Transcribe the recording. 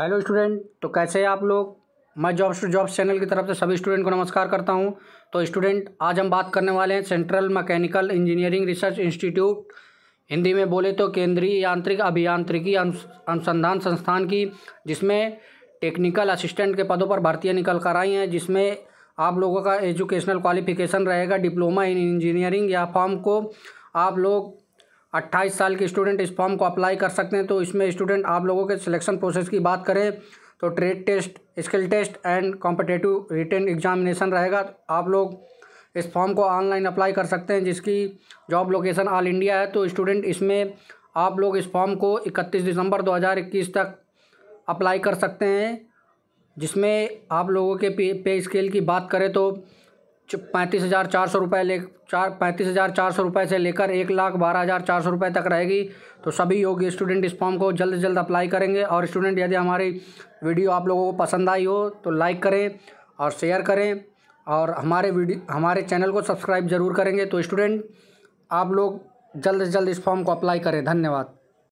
hello student तो कैसे आप लोग मैं जॉब्स टू जॉब्स चैनल की तरफ से सभी स्टूडेंट को नमस्कार करता हूं तो स्टूडेंट आज हम बात करने वाले हैं central mechanical engineering research institute Hindi में बोले तो केंद्रीय यांत्रिक अभियांत्रिकी अनुसंधान संस्थान की जिसमें टेक्निकल असिस्टेंट के पदों पर भर्तियाँ निकल कर आई हैं जिसमें आप लोगों का एजुकेशनल क्वालिफिकेशन रहेगा डिप्लोमा इन इंजीनियरिंग या फॉर्म को आप लोग अट्ठाईस साल के स्टूडेंट इस फॉर्म को अप्लाई कर सकते हैं तो इसमें स्टूडेंट आप लोगों के सिलेक्शन प्रोसेस की बात करें तो trade test skill test and competitive written examination रहेगा आप लोग इस फॉर्म को ऑनलाइन अप्लाई कर सकते हैं जिसकी जॉब लोकेशन ऑल इंडिया है तो स्टूडेंट इसमें आप लोग इस फॉर्म को इकतीस दिसंबर दो तक अप्लाई कर सकते हैं जिसमें आप लोगों के पे, पे स्केल की बात करें तो पैंतीस हज़ार चार सौ रुपये ले चार पैंतीस हज़ार चार सौ रुपये से लेकर एक लाख बारह हज़ार चार सौ रुपये तक रहेगी तो सभी योग्य स्टूडेंट इस फॉर्म को जल्द से जल्द अप्लाई करेंगे और स्टूडेंट यदि हमारी वीडियो आप लोगों को पसंद आई हो तो लाइक करें और शेयर करें और हमारे वीडियो हमारे चैनल को सब्सक्राइब ज़रूर करेंगे तो स्टूडेंट आप लोग जल्द से जल्द इस फॉर्म को अप्लाई करें धन्यवाद